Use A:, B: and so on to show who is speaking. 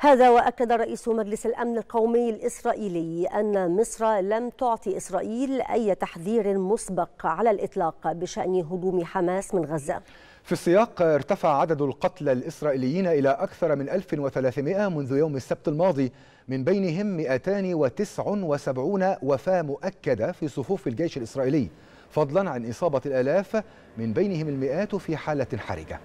A: هذا وأكد رئيس مجلس الأمن القومي الإسرائيلي أن مصر لم تعطي إسرائيل أي تحذير مسبق على الإطلاق بشأن هجوم حماس من غزة
B: في السياق ارتفع عدد القتلى الإسرائيليين إلى أكثر من 1300 منذ يوم السبت الماضي من بينهم 279 وفاة مؤكدة في صفوف الجيش الإسرائيلي فضلا عن إصابة الآلاف من بينهم المئات في حالة حرجة